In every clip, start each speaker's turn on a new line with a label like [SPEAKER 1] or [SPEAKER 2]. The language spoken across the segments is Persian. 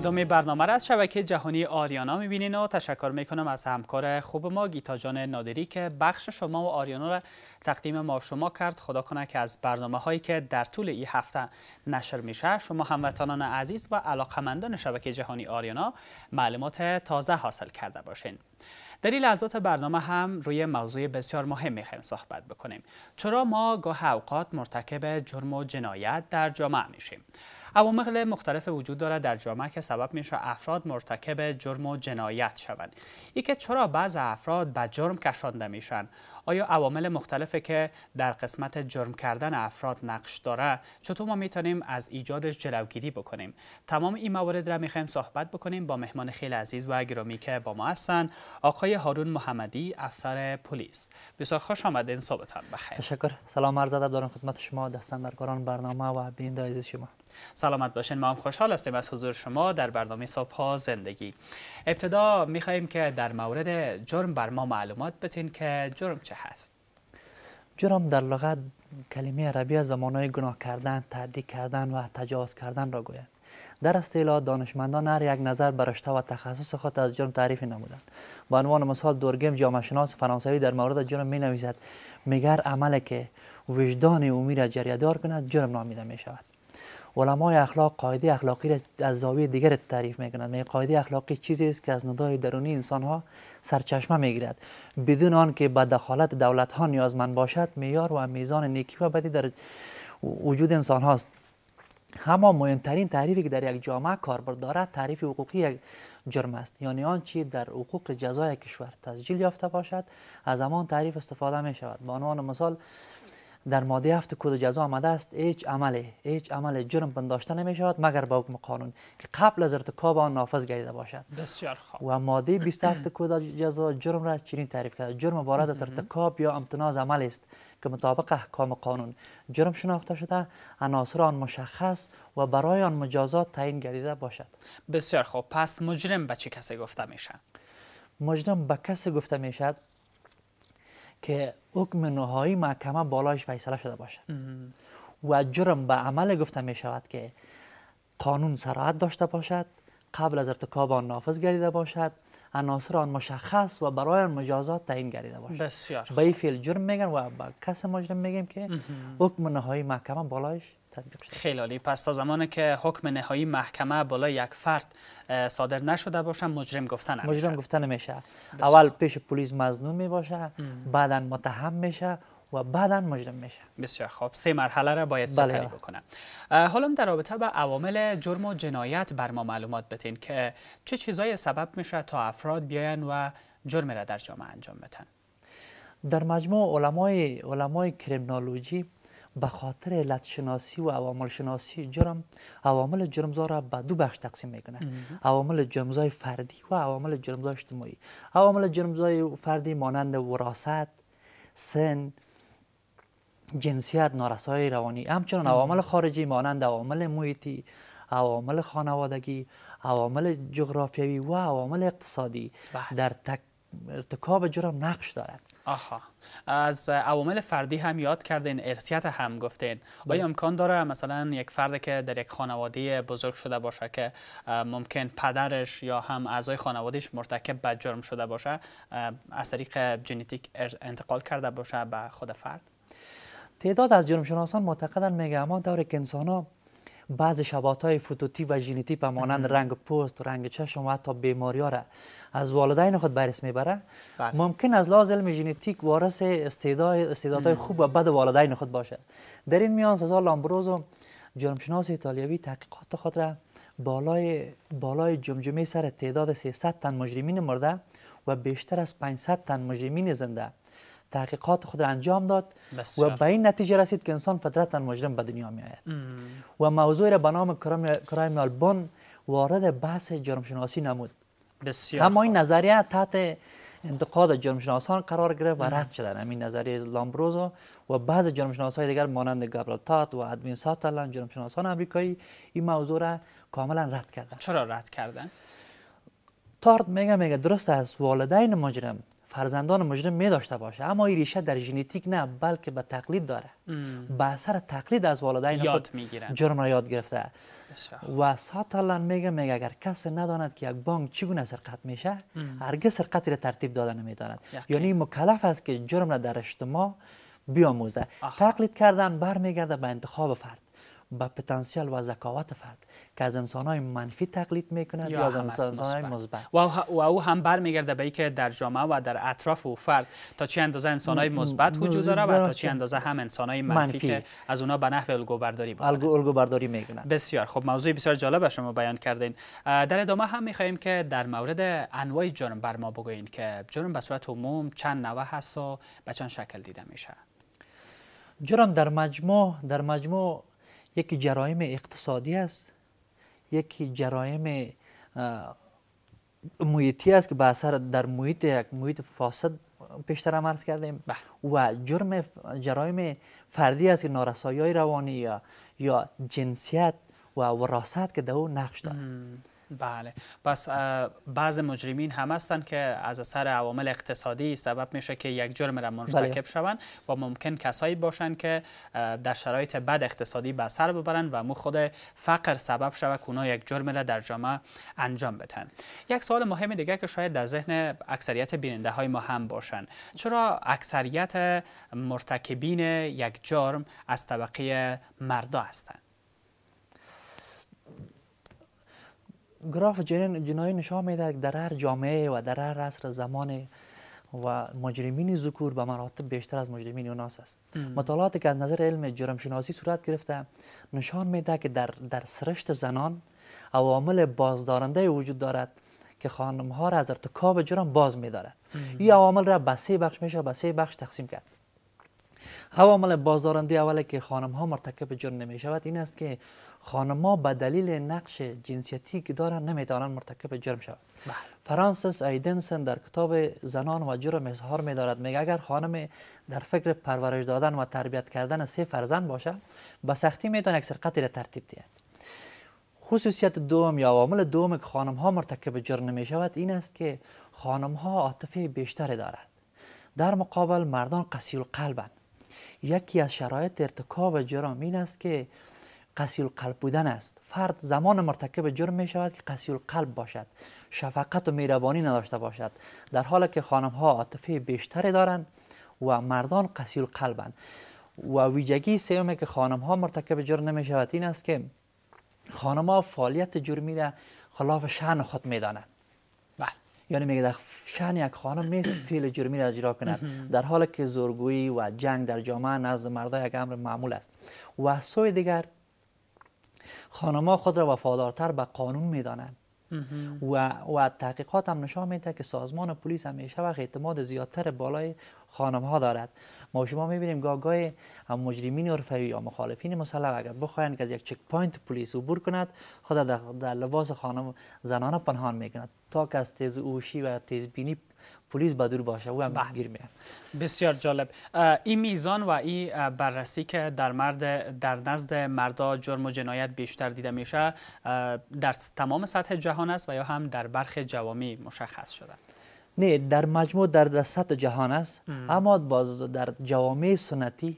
[SPEAKER 1] ادامه برنامه را از شبکه جهانی آریانا میبینین و تشکر میکنم از همکار خوب ما گیتا جان نادری که بخش شما و آریانا را تقدیم ما شما کرد خدا کنه که از برنامه هایی که در طول این هفته نشر میشه شما هموطنان عزیز و علاقمندان شبکه جهانی آریانا معلومات تازه حاصل کرده باشین در این لحظات برنامه هم روی موضوع بسیار مهم میخوایم صحبت بکنیم چرا ما گاه اوقات مرتکب جرم و جنایت در جامعه میشیم عوامل مختلف وجود دارد در جامعه که سبب میشه افراد مرتکب جرم و جنایت شوند ای که چرا بعض افراد به جرم کشانده میشن آیا عوامل مختلفی که در قسمت جرم کردن افراد نقش داره چطور ما میتونیم از ایجادش جلوگیری بکنیم تمام این موارد را میخوایم صحبت بکنیم با مهمان خیلی عزیز و گرامی که با ما هستن آقای هارون محمدی افسر پلیس بسیار خوش آمدین صحبتان بخیر
[SPEAKER 2] تشکر سلام عرض ادب خدمت شما دستن برگران برنامه و بیننده عزیز شما
[SPEAKER 1] سلامت باشین ما هم خوشحال هستیم از حضور شما در برنامه صبح زندگی ابتدا می خواهیم که در مورد جرم بر ما
[SPEAKER 2] معلومات بتین که جرم چه هست جرم در لغت کلمه عربی است به معنای گناه کردن، تعدی کردن و تجاوز کردن را گوید. در اصطلاح دانشمندان هر یک نظر برشته و تخصص خود از جرم تعریف نمودند. به عنوان مثال دورگیم جامعه شناس فرانسوی در مورد جرم می نویسد میگر عملی که وجدان عمومی را جریه کند جرم نامیده می شود. علمای اخلاق قاعده اخلاقی را از زاویه دیگر تعریف میکنند می قاعده اخلاقی چیزی است که از ندای درونی انسان ها سرچشمه میگیرد بدون آن که به دخالت دولت ها نیازمند باشد معیار و میزان نیکی و بدی در وجود انسان هاست اما مهمترین تعریفی که در یک جامعه کاربرد دارد تعریف حقوقی یک جرم است یعنی آنچه در حقوق جزای کشور تسجیل یافته باشد از همان تعریف استفاده می شود به عنوان مثال در ماده هفت کود جزا آمده است هیچ عمل هیچ عمل جرم پنداشته نمی شود مگر با حکم قانون که قبل از ارتکاب آن نافذ گردیده باشد بسیار خوب و ماده 27 کود جزا جرم را چنین تعریف کرده جرم عبارت از ارتکاب یا امتناز عمل است که مطابق احکام قانون جرم شناخته شده عناصر آن مشخص و برای آن مجازات تعیین گردیده باشد بسیار خوب پس مجرم به چه کسی گفته میشه مجرم به کسی گفته میشد که حکم نهایی محکمه بالایش فیصله شده باشد و جرم به عمل گفته می شود که قانون سرعت داشته باشد قبل از ارتکاب آن نافذ گردیده باشد عناصر آن مشخص و برای آن مجازات تعیین گردیده باشد بسیار به این فعل جرم میگن و به کس مجرم میگیم که حکم نهایی محکمه بالایش تطبیق
[SPEAKER 1] خیلی عالی پس تا زمانی که حکم نهایی محکمه بالای یک فرد صادر نشده باشه مجرم گفته نمیشه مجرم
[SPEAKER 2] گفتن میشه اول پیش پلیس مظنون میباشه بعدا متهم میشه و بعدا مجرم میشه
[SPEAKER 1] بسیار خوب سه مرحله را باید بله. سپری بله. بکنم حالا در رابطه به عوامل جرم و جنایت بر ما معلومات بتین که چه چیزای سبب میشه تا افراد بیاین و جرم را در جامعه انجام
[SPEAKER 2] بدن در مجموع علمای علمای به خاطر علت شناسی و عوامل شناسی جرم عوامل جرمزا را به دو بخش تقسیم میکنه عوامل جرمزای فردی و عوامل جرمزای اجتماعی عوامل جرمزای فردی مانند وراثت سن جنسیت نارسایی روانی همچنان عوامل خارجی مانند عوامل محیطی عوامل خانوادگی عوامل جغرافیایی و عوامل اقتصادی بله. در تک ارتکاب جرم نقش دارد
[SPEAKER 1] آها از عوامل فردی هم یاد کردین ارسیت هم گفتین آیا بله. امکان داره مثلا یک فرد که در یک خانواده بزرگ شده باشه که ممکن پدرش یا هم اعضای خانوادهش مرتکب به جرم شده باشه از طریق ژنتیک انتقال کرده باشه به خود فرد
[SPEAKER 2] تعداد از جرم شناسان معتقدن میگه اما دور که انسان ها بعض شبات های فوتوتی و ژنتی به مانند رنگ پوست رنگ چشم و حتی بیماری ها را از والدین خود برس میبره بله. ممکن از لحاظ علم ژنتیک وارث های خوب و بد والدین خود باشه در این میان سزا و جرمشناس ایتالیایی تحقیقات خود را بالای بالای جمجمه سر تعداد 300 تن مجرمین مرده و بیشتر از 500 تن مجرمین زنده تحقیقات خود را انجام داد و به این نتیجه رسید که انسان فطرتا مجرم به دنیا می آید و موضوع را به نام کرایم البن وارد بحث جرمشناسی نمود بسیار این نظریه تحت انتقاد جرمشناسان قرار گرفت و رد شدن این نظریه لامبروزو و بعض جرمشناس های دیگر مانند تات و ادوین جرم شناسان آمریکایی این موضوع را کاملا رد کردن چرا رد کردن؟ تارت میگه میگه درست است والدین مجرم فرزندان مجرم می داشته باشه اما این ریشه در ژنتیک نه بلکه به تقلید داره به اثر تقلید از والدین خود جرم را یاد گرفته و ساتلن میگه میگه اگر کسی نداند که یک بانک چگونه سرقت میشه هرگز سرقتی را ترتیب داده نمیداند یعنی مکلف است که جرم را در اجتماع بیاموزه تقلید کردن برمیگرده به انتخاب فرد به پتانسیل و ذکاوت فرد که از انسانهای منفی تقلید میکند یا, از انسانهای مثبت
[SPEAKER 1] و, او هم برمیگرده به اینکه در جامعه و در اطراف او فرد تا چه اندازه انسانهای مثبت وجود داره و تا چه اندازه هم انسانهای منفی, منفی, که از اونا به نحو الگو برداری الگو برداری میکنه بسیار خب موضوع بسیار جالب شما بیان کردین در ادامه هم میخواهیم که در مورد انواع جرم بر ما بگویند که جرم به صورت عموم چند نوع هست و به چند شکل دیده
[SPEAKER 2] میشه جرم در مجموع در مجموع یکی جرایم اقتصادی است یکی جرایم محیطی است که به اثر در محیط یک محیط فاسد پیشتر هم عرض کردیم و جرم جرایم فردی است که نارسایی روانی یا یا جنسیت و وراثت که در او نقش دارد
[SPEAKER 1] بله پس بعض مجرمین هم هستند که از اثر عوامل اقتصادی سبب میشه که یک جرم را مرتکب بله. شوند و ممکن کسایی باشند که در شرایط بد اقتصادی به سر ببرند و مو خود فقر سبب شوه که اونا یک جرم را در جامعه انجام بدن یک سوال مهم دیگه که شاید در ذهن اکثریت بیننده های ما هم باشند چرا اکثریت مرتکبین یک جرم از طبقه مردا هستند
[SPEAKER 2] گراف جنایی نشان میده در هر جامعه و در هر عصر زمان و مجرمین ذکور به مراتب بیشتر از مجرمین اوناس است مطالعاتی که از نظر علم جرم شناسی صورت گرفته نشان میده که در در سرشت زنان عوامل بازدارنده وجود دارد که خانم ها را از ارتکاب جرم باز میدارد این عوامل را به سه بخش میشه به سه بخش تقسیم کرد عوامل بازدارنده اولی که خانم ها مرتکب جرم نمی شود این است که خانم ها به دلیل نقش جنسیتی که دارند نمی دارن مرتکب جرم شود بله. فرانسیس ایدنسن در کتاب زنان و جرم اظهار می دارد میگه اگر خانم در فکر پرورش دادن و تربیت کردن سه فرزند باشد با سختی می یک سرقتی را ترتیب دهد خصوصیت دوم یا عوامل دوم که خانم ها مرتکب جرم نمی شود این است که خانم ها عاطفه بیشتری دارد در مقابل مردان قسیل قلبند. یکی از شرایط ارتکاب جرم این است که قصیل قلب بودن است فرد زمان مرتکب جرم می شود که قسیل قلب باشد شفقت و مهربانی نداشته باشد در حالی که خانم ها عاطفه بیشتری دارند و مردان قلب قلبند و ویژگی سوم که خانم ها مرتکب جرم نمی شود این است که خانم ها فعالیت جرمی را خلاف شأن خود می دانند یعنی میگه در شن یک خانم نیست فعل جرمی را اجرا کند در حالی که زورگویی و جنگ در جامعه نزد مردها یک امر معمول است و سوی دیگر خانما خود را وفادارتر به قانون میدانند و, تحقیقات هم نشان میده که سازمان پلیس همیشه وقت اعتماد زیادتر بالای خانم ها دارد ما شما میبینیم گاگای مجرمین عرفوی یا مخالفین مسلح اگر بخواین که از یک چک پوینت پلیس عبور کند خود در, در لباس خانم زنانه پنهان میکند تا که از تیز اوشی و تیز بینی پلیس بدور باشه او هم بله. میاد
[SPEAKER 1] بسیار جالب این میزان و این بررسی که در مرد در نزد مردا جرم و جنایت بیشتر دیده میشه در تمام سطح جهان است و یا هم در برخ جوامی مشخص شده
[SPEAKER 2] نه در مجموع در, سطح جهان است اما باز در جوامع سنتی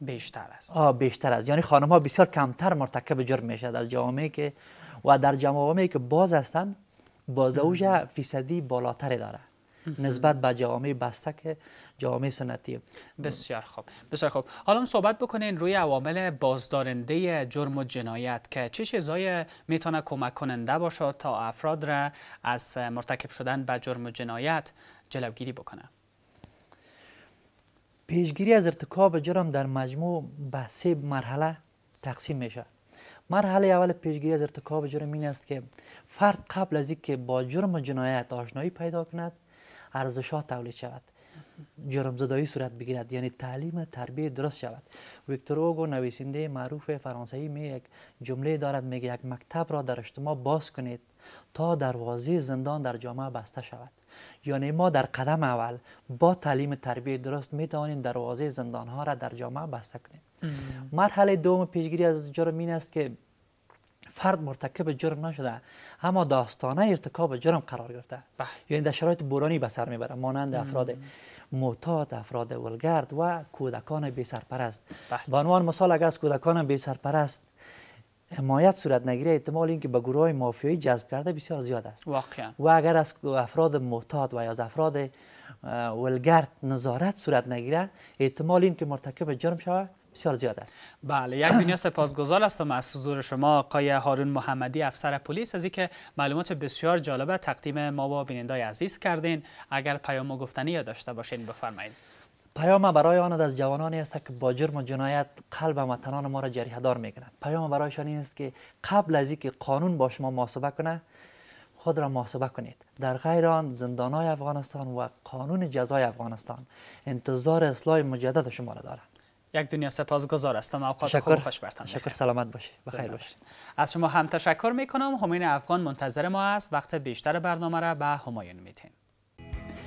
[SPEAKER 2] بیشتر است آه بیشتر است یعنی خانم ها بسیار کمتر مرتکب جرم میشه در جوامعی که و در جوامعی که باز هستند بازدوج فیصدی بالاتر داره نسبت به جوامع بسته که جوامع سنتی بسیار خوب بسیار خوب حالا صحبت بکنین روی عوامل
[SPEAKER 1] بازدارنده جرم و جنایت که چه چیزای میتونه کمک کننده باشه تا افراد را از مرتکب شدن به جرم و جنایت جلوگیری بکنه
[SPEAKER 2] پیشگیری از ارتکاب جرم در مجموع به سه مرحله تقسیم میشه مرحله اول پیشگیری از ارتکاب جرم این است که فرد قبل از اینکه با جرم و جنایت آشنایی پیدا کند ارزشها تولید شود جرم زدایی صورت بگیرد یعنی تعلیم تربیه درست شود ویکتور اوگو نویسنده معروف فرانسوی می یک جمله دارد میگه یک مکتب را در اجتماع باز کنید تا دروازه زندان در جامعه بسته شود یعنی ما در قدم اول با تعلیم تربیه درست می توانیم دروازه زندان ها را در جامعه بسته کنیم مرحله دوم پیشگیری از جرم این است که فرد مرتکب جرم نشده اما داستانه ارتکاب جرم قرار گرفته یعنی در شرایط برانی به سر میبره مانند افراد معتاد افراد ولگرد و کودکان بی سرپرست به عنوان مثال اگر از کودکان بی سرپرست حمایت صورت نگیره احتمال اینکه به گروه مافیایی جذب کرده بسیار زیاد است واقعا و اگر از افراد معتاد و یا از افراد ولگرد نظارت صورت نگیره احتمال اینکه مرتکب جرم شود بسیار بله
[SPEAKER 1] یک دنیا سپاسگزار هستم از حضور شما آقای هارون محمدی افسر پلیس از اینکه معلومات بسیار جالب تقدیم ما و بینندای عزیز کردین اگر پیام گفتنی یا داشته باشین بفرمایید
[SPEAKER 2] پیام برای آن از جوانانی است که با جرم و جنایت قلب وطنان ما را جریحه دار میکنند پیام برایشان این است که قبل از اینکه قانون با شما محاسبه کنه خود را محاسبه کنید در غیر آن زندانهای افغانستان و قانون جزای افغانستان انتظار اصلاح مجدد شما را دارد
[SPEAKER 1] یک دنیا سپاسگزار هستم اوقات خوب خوش برتان شکر
[SPEAKER 2] سلامت باشی بخیر باشی
[SPEAKER 1] از شما هم تشکر می کنم همین افغان منتظر ما است وقت بیشتر برنامه را به همایون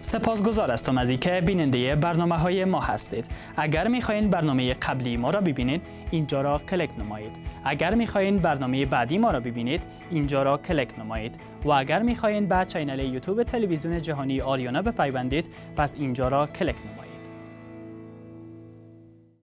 [SPEAKER 1] سپاس گزار هستم از اینکه بیننده برنامه های ما هستید اگر میخواین برنامه قبلی ما را ببینید اینجا را کلک نمایید اگر میخواین برنامه بعدی ما را ببینید اینجا را کلک نمایید و اگر میخواین به چینل یوتیوب تلویزیون جهانی آریانا بپیوندید پس اینجا را کلک نمایید